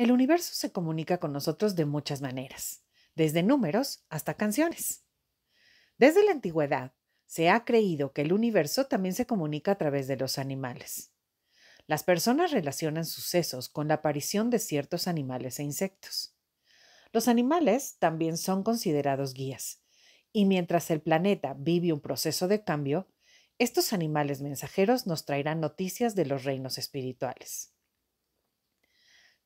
El universo se comunica con nosotros de muchas maneras, desde números hasta canciones. Desde la antigüedad, se ha creído que el universo también se comunica a través de los animales. Las personas relacionan sucesos con la aparición de ciertos animales e insectos. Los animales también son considerados guías, y mientras el planeta vive un proceso de cambio, estos animales mensajeros nos traerán noticias de los reinos espirituales.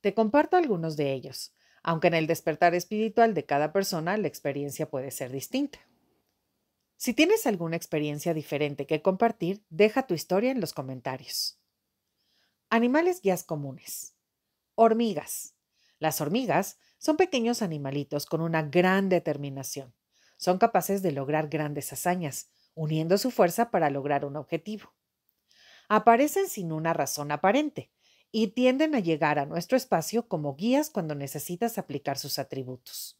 Te comparto algunos de ellos, aunque en el despertar espiritual de cada persona la experiencia puede ser distinta. Si tienes alguna experiencia diferente que compartir, deja tu historia en los comentarios. Animales guías comunes. Hormigas. Las hormigas son pequeños animalitos con una gran determinación. Son capaces de lograr grandes hazañas, uniendo su fuerza para lograr un objetivo. Aparecen sin una razón aparente, y tienden a llegar a nuestro espacio como guías cuando necesitas aplicar sus atributos.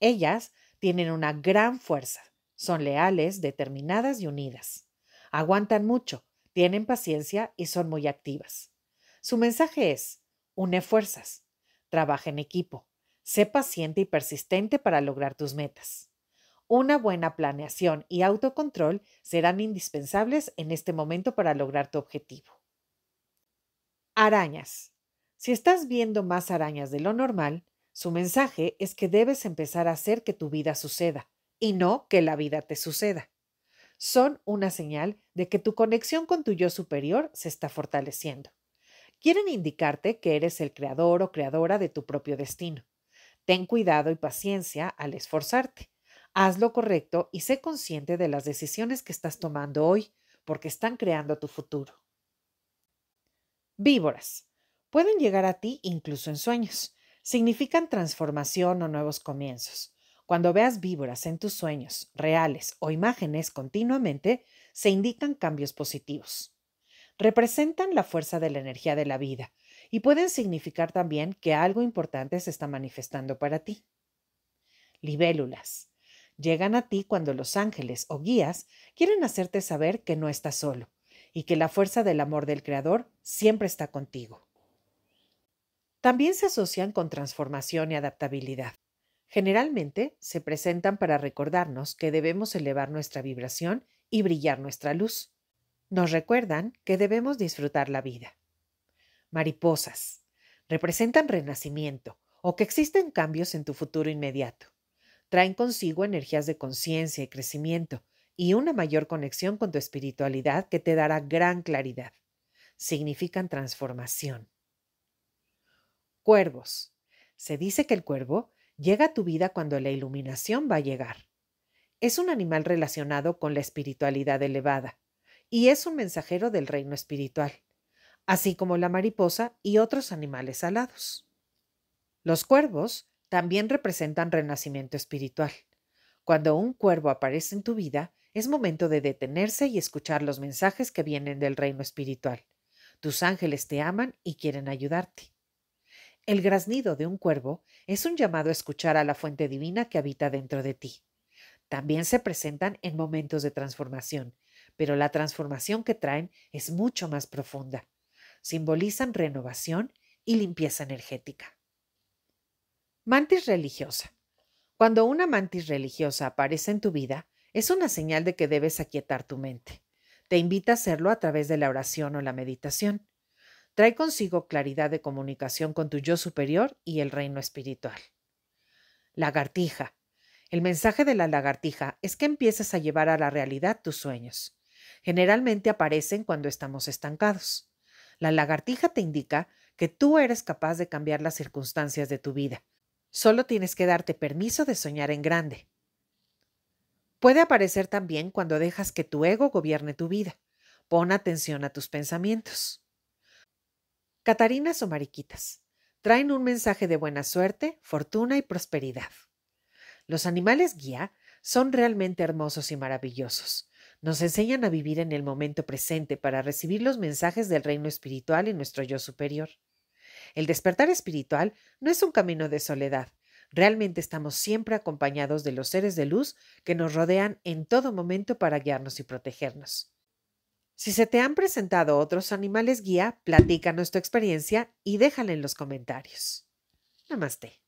Ellas tienen una gran fuerza, son leales, determinadas y unidas. Aguantan mucho, tienen paciencia y son muy activas. Su mensaje es, une fuerzas, trabaja en equipo, sé paciente y persistente para lograr tus metas. Una buena planeación y autocontrol serán indispensables en este momento para lograr tu objetivo. Arañas. Si estás viendo más arañas de lo normal, su mensaje es que debes empezar a hacer que tu vida suceda y no que la vida te suceda. Son una señal de que tu conexión con tu yo superior se está fortaleciendo. Quieren indicarte que eres el creador o creadora de tu propio destino. Ten cuidado y paciencia al esforzarte. Haz lo correcto y sé consciente de las decisiones que estás tomando hoy, porque están creando tu futuro. Víboras. Pueden llegar a ti incluso en sueños. Significan transformación o nuevos comienzos. Cuando veas víboras en tus sueños, reales o imágenes continuamente, se indican cambios positivos. Representan la fuerza de la energía de la vida y pueden significar también que algo importante se está manifestando para ti. Libélulas. Llegan a ti cuando los ángeles o guías quieren hacerte saber que no estás solo y que la fuerza del amor del Creador siempre está contigo. También se asocian con transformación y adaptabilidad. Generalmente se presentan para recordarnos que debemos elevar nuestra vibración y brillar nuestra luz. Nos recuerdan que debemos disfrutar la vida. Mariposas. Representan renacimiento o que existen cambios en tu futuro inmediato. Traen consigo energías de conciencia y crecimiento y una mayor conexión con tu espiritualidad que te dará gran claridad. Significan transformación. Cuervos. Se dice que el cuervo llega a tu vida cuando la iluminación va a llegar. Es un animal relacionado con la espiritualidad elevada y es un mensajero del reino espiritual, así como la mariposa y otros animales alados. Los cuervos también representan renacimiento espiritual. Cuando un cuervo aparece en tu vida, es momento de detenerse y escuchar los mensajes que vienen del reino espiritual. Tus ángeles te aman y quieren ayudarte. El graznido de un cuervo es un llamado a escuchar a la fuente divina que habita dentro de ti. También se presentan en momentos de transformación, pero la transformación que traen es mucho más profunda. Simbolizan renovación y limpieza energética. Mantis religiosa. Cuando una mantis religiosa aparece en tu vida, es una señal de que debes aquietar tu mente. Te invita a hacerlo a través de la oración o la meditación. Trae consigo claridad de comunicación con tu yo superior y el reino espiritual. Lagartija. El mensaje de la lagartija es que empieces a llevar a la realidad tus sueños. Generalmente aparecen cuando estamos estancados. La lagartija te indica que tú eres capaz de cambiar las circunstancias de tu vida. Solo tienes que darte permiso de soñar en grande. Puede aparecer también cuando dejas que tu ego gobierne tu vida. Pon atención a tus pensamientos. Catarinas o mariquitas traen un mensaje de buena suerte, fortuna y prosperidad. Los animales guía son realmente hermosos y maravillosos. Nos enseñan a vivir en el momento presente para recibir los mensajes del reino espiritual y nuestro yo superior. El despertar espiritual no es un camino de soledad, Realmente estamos siempre acompañados de los seres de luz que nos rodean en todo momento para guiarnos y protegernos. Si se te han presentado otros animales guía, platícanos tu experiencia y déjala en los comentarios. Namaste.